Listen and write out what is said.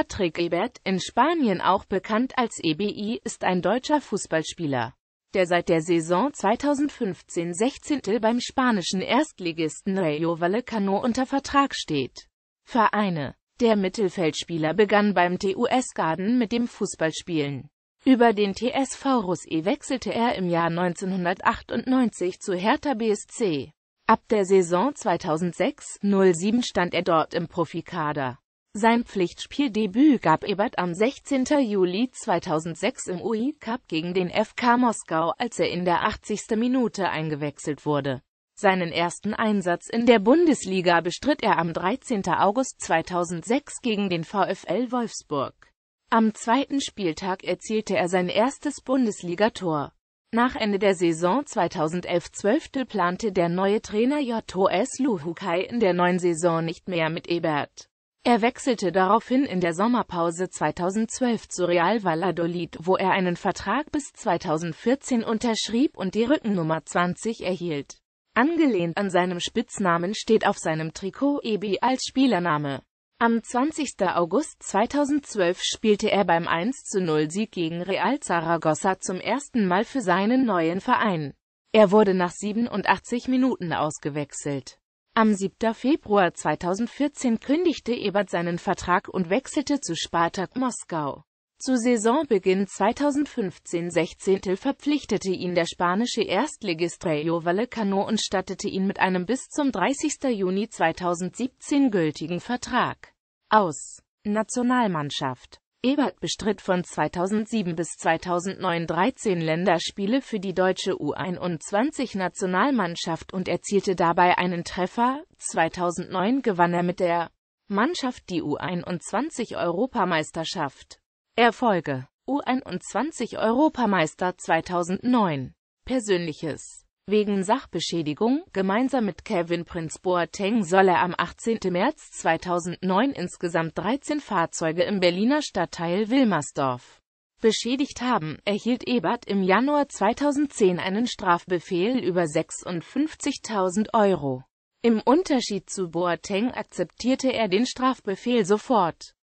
Patrick Ebert, in Spanien auch bekannt als EBI, ist ein deutscher Fußballspieler, der seit der Saison 2015-16 beim spanischen Erstligisten Rayo Vallecano unter Vertrag steht. Vereine Der Mittelfeldspieler begann beim TUS Garden mit dem Fußballspielen. Über den TSV Russe wechselte er im Jahr 1998 zu Hertha BSC. Ab der Saison 2006-07 stand er dort im Profikader. Sein Pflichtspieldebüt gab Ebert am 16. Juli 2006 im UI Cup gegen den FK Moskau, als er in der 80. Minute eingewechselt wurde. Seinen ersten Einsatz in der Bundesliga bestritt er am 13. August 2006 gegen den VfL Wolfsburg. Am zweiten Spieltag erzielte er sein erstes Bundesligator. Nach Ende der Saison 2011-12 plante der neue Trainer J.S. Luhukai in der neuen Saison nicht mehr mit Ebert. Er wechselte daraufhin in der Sommerpause 2012 zu Real Valladolid, wo er einen Vertrag bis 2014 unterschrieb und die Rückennummer 20 erhielt. Angelehnt an seinem Spitznamen steht auf seinem Trikot Ebi als Spielername. Am 20. August 2012 spielte er beim 1-0-Sieg zu gegen Real Zaragoza zum ersten Mal für seinen neuen Verein. Er wurde nach 87 Minuten ausgewechselt. Am 7. Februar 2014 kündigte Ebert seinen Vertrag und wechselte zu Spartak Moskau. Zu Saisonbeginn 2015-16 verpflichtete ihn der spanische Erstligist Rayo Vallecano und stattete ihn mit einem bis zum 30. Juni 2017 gültigen Vertrag aus. Nationalmannschaft Ebert bestritt von 2007 bis 2009 13 Länderspiele für die deutsche U21-Nationalmannschaft und erzielte dabei einen Treffer. 2009 gewann er mit der Mannschaft die U21-Europameisterschaft. Erfolge U21-Europameister 2009 Persönliches wegen Sachbeschädigung. Gemeinsam mit Kevin Prinz Boateng soll er am 18. März 2009 insgesamt 13 Fahrzeuge im Berliner Stadtteil Wilmersdorf beschädigt haben, erhielt Ebert im Januar 2010 einen Strafbefehl über 56.000 Euro. Im Unterschied zu Boateng akzeptierte er den Strafbefehl sofort.